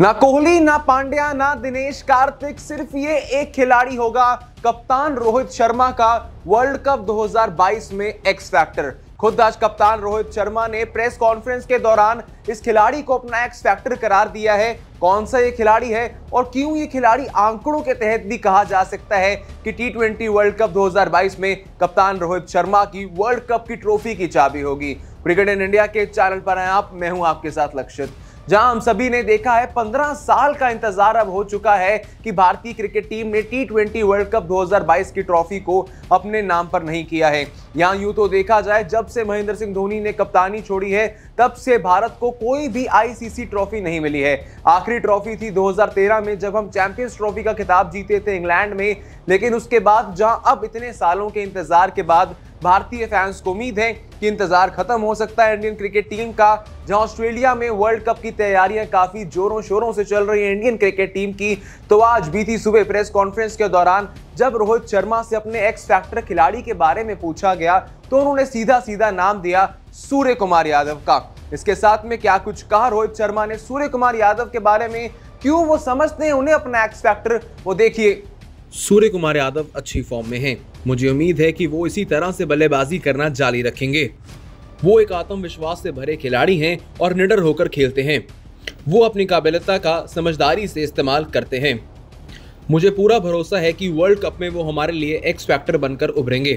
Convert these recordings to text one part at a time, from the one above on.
ना कोहली ना पांड्या ना दिनेश कार्तिक सिर्फ ये एक खिलाड़ी होगा कप्तान रोहित शर्मा का वर्ल्ड कप 2022 में एक्स फैक्टर खुद आज कप्तान रोहित शर्मा ने प्रेस कॉन्फ्रेंस के दौरान इस खिलाड़ी को अपना एक्स फैक्टर करार दिया है कौन सा ये खिलाड़ी है और क्यों ये खिलाड़ी आंकड़ों के तहत भी कहा जा सकता है कि टी ट्वेंटी वर्ल्ड कप 2022 में कप्तान रोहित शर्मा की वर्ल्ड कप की ट्रॉफी की चाबी होगी क्रिकेट इन इंडिया के चैनल पर हैं आप मैं हूं आपके साथ लक्षित जहां हम सभी ने देखा है 15 साल का इंतजार अब हो चुका है कि भारतीय क्रिकेट टीम ने टी वर्ल्ड कप 2022 की ट्रॉफी को अपने नाम पर नहीं किया है यहां यूं तो देखा जाए जब से महेंद्र सिंह धोनी ने कप्तानी छोड़ी है तब से भारत को कोई भी आईसीसी ट्रॉफी नहीं मिली है आखिरी ट्रॉफी थी 2013 में जब हम चैंपियंस ट्रॉफी का खिताब जीते थे इंग्लैंड में लेकिन उसके बाद जहां अब इतने सालों के इंतजार के बाद भारतीय फैंस को उम्मीद है कि इंतजार खत्म हो सकता है इंडियन क्रिकेट टीम का जहां ऑस्ट्रेलिया में वर्ल्ड कप की तैयारियां काफी जोरों शोरों से चल रही है इंडियन क्रिकेट टीम की तो आज बीती सुबह प्रेस कॉन्फ्रेंस के दौरान जब रोहित शर्मा से अपने एक्स फैक्टर खिलाड़ी के बारे में पूछा गया तो उन्होंने सीधा सीधा नाम दिया सूर्य कुमार यादव का इसके साथ में क्या कुछ कहा रोहित शर्मा ने सूर्य कुमार यादव के बारे में क्यों वो समझते हैं उन्हें अपना एक्स फैक्टर वो देखिए सूर्य कुमार यादव अच्छी फॉर्म में हैं मुझे उम्मीद है कि वो इसी तरह से बल्लेबाजी करना जारी रखेंगे वो एक आत्मविश्वास से भरे खिलाड़ी हैं और निडर होकर खेलते हैं वो अपनी काबिलता का समझदारी से इस्तेमाल करते हैं मुझे पूरा भरोसा है कि वर्ल्ड कप में वो हमारे लिए एक्स फैक्टर बनकर उभरेंगे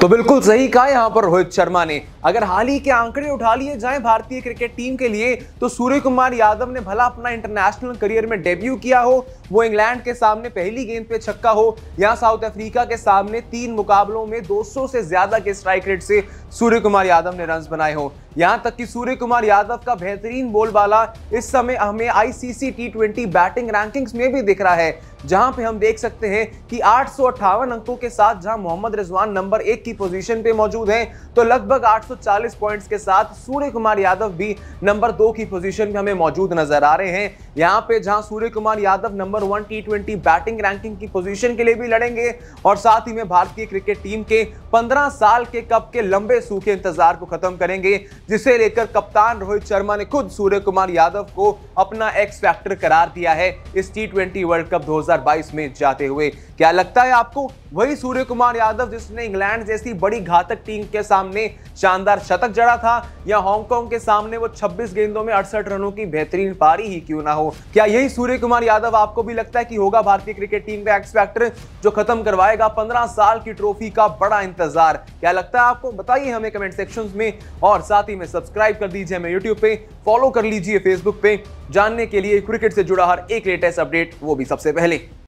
तो बिल्कुल सही कहा यहाँ पर रोहित शर्मा ने अगर हाल ही के आंकड़े उठा लिए जाए भारतीय क्रिकेट टीम के लिए तो सूर्य कुमार यादव ने भला अपना इंटरनेशनल करियर में डेब्यू किया हो वो इंग्लैंड के सामने पहली गेंद पे छक्का हो या साउथ अफ्रीका के सामने तीन मुकाबलों में 200 से ज्यादा के स्ट्राइक रेट से सूर्य कुमार यादव ने रन बनाए हो यहां तक कि सूर्य कुमार यादव का बेहतरीन बोलबाला इस समय हमें आईसीसी टी बैटिंग रैंकिंग्स में भी दिख रहा है जहां पे हम देख सकते हैं कि आठ अंकों के साथ जहां मोहम्मद रिजवान नंबर एक की पोजीशन पे मौजूद हैं तो लगभग 840 पॉइंट्स के साथ सूर्य कुमार यादव भी नंबर दो की पोजीशन पे हमें मौजूद नजर आ रहे हैं यहाँ पे जहां Surya Kumar Yadav number one T twenty batting ranking की पोजीशन के लिए भी लड़ेंगे और साथ ही में भारतीय क्रिकेट टीम के पंद्रह साल के कप के लंबे सूखे इंतजार को खत्म करेंगे जिसे लेकर कप्तान रोहित शर्मा ने खुद सूर्य कुमार यादव को अपना एक्स फैक्टर करार दिया है इस टी ट्वेंटी वर्ल्ड कप 2022 में जाते हुए क्या लगता है आपको वही सूर्य कुमार यादव जिसने इंग्लैंड जैसी बड़ी घातक टीम के सामने शानदार शतक जड़ा था या हांगकांग के सामने वो 26 गेंदों में अड़सठ रनों की बेहतरीन पारी ही क्यों ना हो क्या यही सूर्य कुमार यादव आपको भी लगता है कि होगा भारतीय क्रिकेट टीम का एक्स फैक्टर जो खत्म करवाएगा पंद्रह साल की ट्रॉफी का बड़ा इंतजार क्या लगता है आपको बताइए हमें कमेंट सेक्शन में और साथ ही ही में सब्सक्राइब कर दीजिए हमें यूट्यूब पे फॉलो कर लीजिए फेसबुक पे जानने के लिए क्रिकेट से जुड़ा हर एक लेटेस्ट अपडेट वो भी सबसे पहले